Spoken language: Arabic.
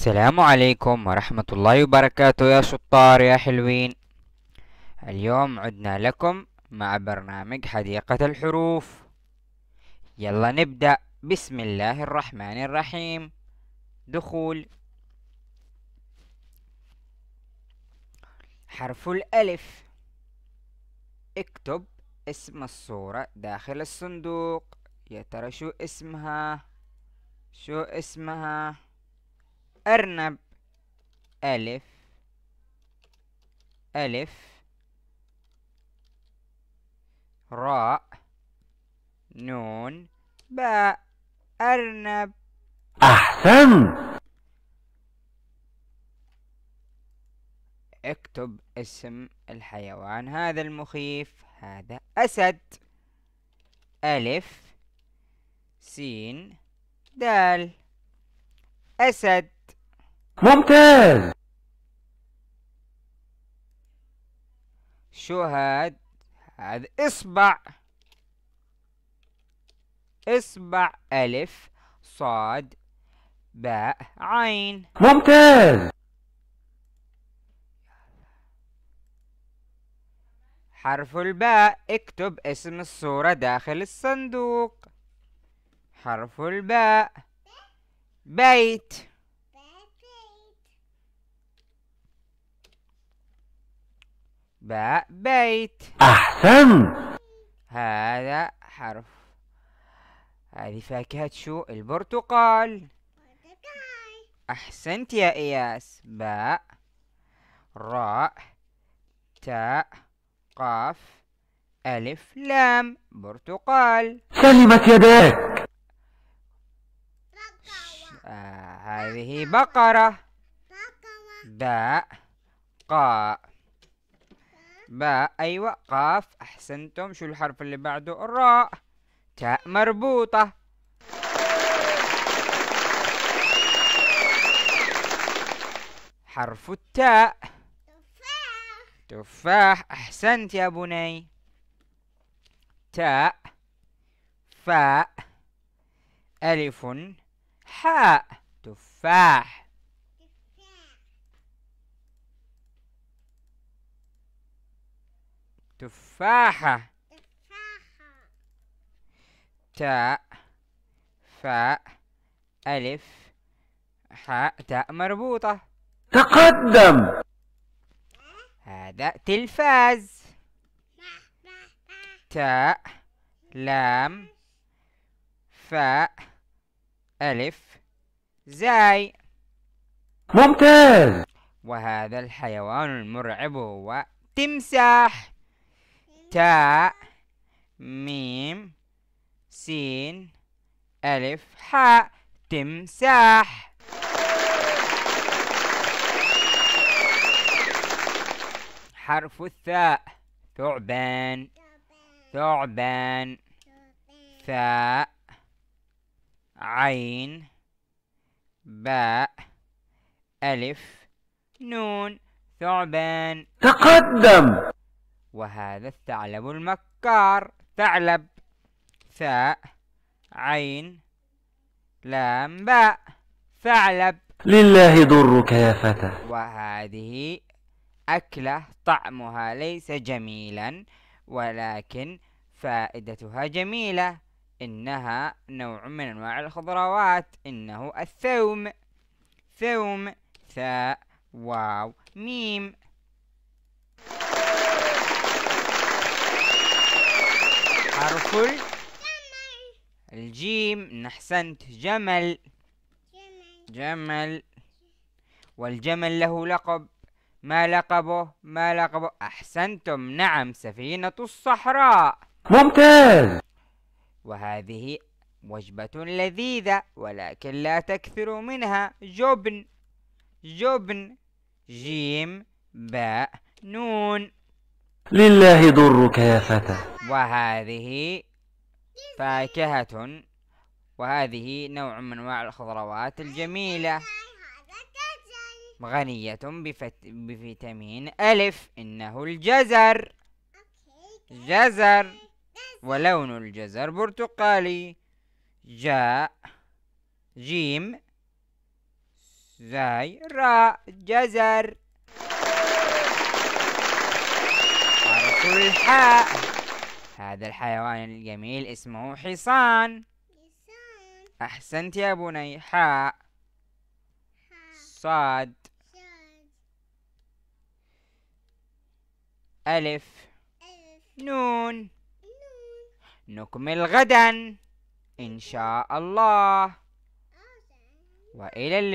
السلام عليكم ورحمة الله وبركاته يا شطار يا حلوين اليوم عدنا لكم مع برنامج حديقة الحروف يلا نبدأ بسم الله الرحمن الرحيم دخول حرف الألف اكتب اسم الصورة داخل الصندوق يا ترى شو اسمها شو اسمها أرنب ألف ألف راء نون باء أرنب أحسن اكتب اسم الحيوان هذا المخيف هذا أسد ألف سين دال أسد ممتاز شو هاد هاد اصبع اصبع الف صاد باء عين ممتاز حرف الباء اكتب اسم الصورة داخل الصندوق حرف الباء بيت باء بيت أحسن هذا حرف هذه فاكهة شو البرتقال برتقال أحسنت يا إياس باء راء تاء قاف ألف لام برتقال سلمت يداك آه، هذه بقرة باء قاف باء أيوة قاف أحسنتم شو الحرف اللي بعده الراء تاء مربوطة حرف التاء تفاح تفاح أحسنت يا بني تاء فاء ألف حاء تفاح تفاحة تاء فاء ألف حاء تاء مربوطة تقدم هذا تلفاز تاء لام فاء ألف زاي ممتاز وهذا الحيوان المرعب هو تمساح تاء ميم سين ألف حاء تمساح حرف الثاء ثعبان ثعبان ثاء عين باء ألف نون ثعبان تقدم وهذا الثعلب المكار ثعلب ثاء عين لام باء ثعلب لله ضرك يا فتى وهذه أكلة طعمها ليس جميلا ولكن فائدتها جميلة إنها نوع من أنواع الخضروات إنه الثوم ثوم ثاء واو ميم حرف جمل الجيم أحسنت جمل جمل والجمل له لقب ما لقبه ما لقبه أحسنتم نعم سفينة الصحراء ممتاز وهذه وجبة لذيذة ولكن لا تكثروا منها جبن جبن جيم باء نون لله ضرك يا فتى وهذه فاكهة وهذه نوع من أنواع الخضروات الجميلة غنية بفت... بفيتامين ألف إنه الجزر جزر ولون الجزر برتقالي جاء جيم زاي راء جزر والحاء هذا الحيوان الجميل اسمه حصان حصان أحسنت يا بني حاء صاد ألف نون نكمل غدا إن شاء الله وإلى اللقاء